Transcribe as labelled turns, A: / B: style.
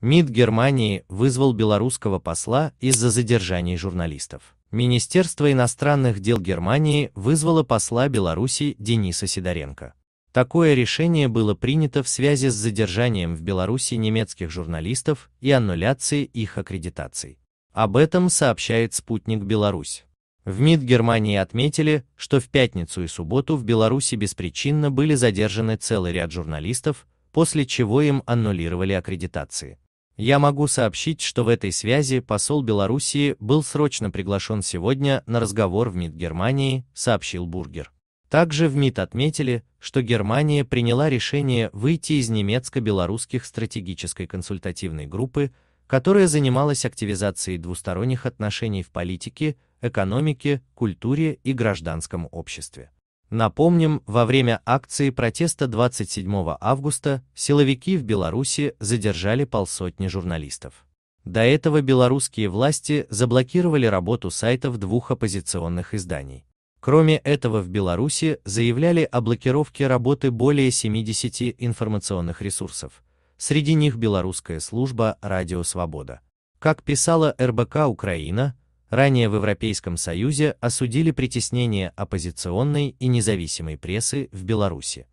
A: МИД Германии вызвал белорусского посла из-за задержаний журналистов. Министерство иностранных дел Германии вызвало посла Беларуси Дениса Сидоренко. Такое решение было принято в связи с задержанием в Беларуси немецких журналистов и аннуляцией их аккредитаций. Об этом сообщает спутник Беларусь. В МИД Германии отметили, что в пятницу и субботу в Беларуси беспричинно были задержаны целый ряд журналистов, после чего им аннулировали аккредитации. Я могу сообщить, что в этой связи посол Белоруссии был срочно приглашен сегодня на разговор в МИД Германии, сообщил Бургер. Также в МИД отметили, что Германия приняла решение выйти из немецко-белорусских стратегической консультативной группы, которая занималась активизацией двусторонних отношений в политике, экономике, культуре и гражданском обществе. Напомним, во время акции протеста 27 августа силовики в Беларуси задержали полсотни журналистов. До этого белорусские власти заблокировали работу сайтов двух оппозиционных изданий. Кроме этого в Беларуси заявляли о блокировке работы более 70 информационных ресурсов, среди них белорусская служба «Радио Свобода». Как писала РБК Украина, Ранее в Европейском Союзе осудили притеснение оппозиционной и независимой прессы в Беларуси.